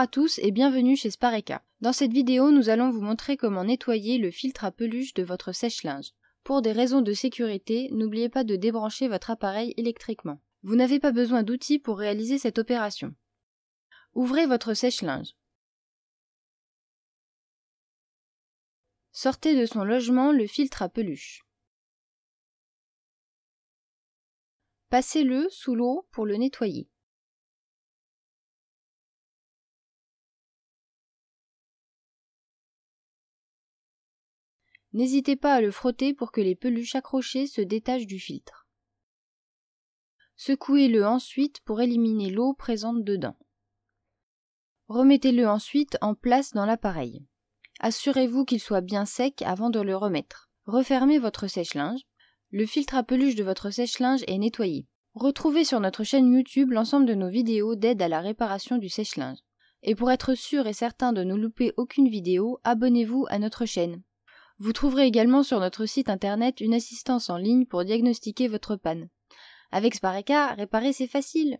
à tous et bienvenue chez Spareka. Dans cette vidéo, nous allons vous montrer comment nettoyer le filtre à peluche de votre sèche-linge. Pour des raisons de sécurité, n'oubliez pas de débrancher votre appareil électriquement. Vous n'avez pas besoin d'outils pour réaliser cette opération. Ouvrez votre sèche-linge. Sortez de son logement le filtre à peluche. Passez-le sous l'eau pour le nettoyer. N'hésitez pas à le frotter pour que les peluches accrochées se détachent du filtre. Secouez-le ensuite pour éliminer l'eau présente dedans. Remettez-le ensuite en place dans l'appareil. Assurez-vous qu'il soit bien sec avant de le remettre. Refermez votre sèche-linge. Le filtre à peluche de votre sèche-linge est nettoyé. Retrouvez sur notre chaîne YouTube l'ensemble de nos vidéos d'aide à la réparation du sèche-linge. Et pour être sûr et certain de ne louper aucune vidéo, abonnez-vous à notre chaîne. Vous trouverez également sur notre site internet une assistance en ligne pour diagnostiquer votre panne. Avec Spareka, réparer c'est facile.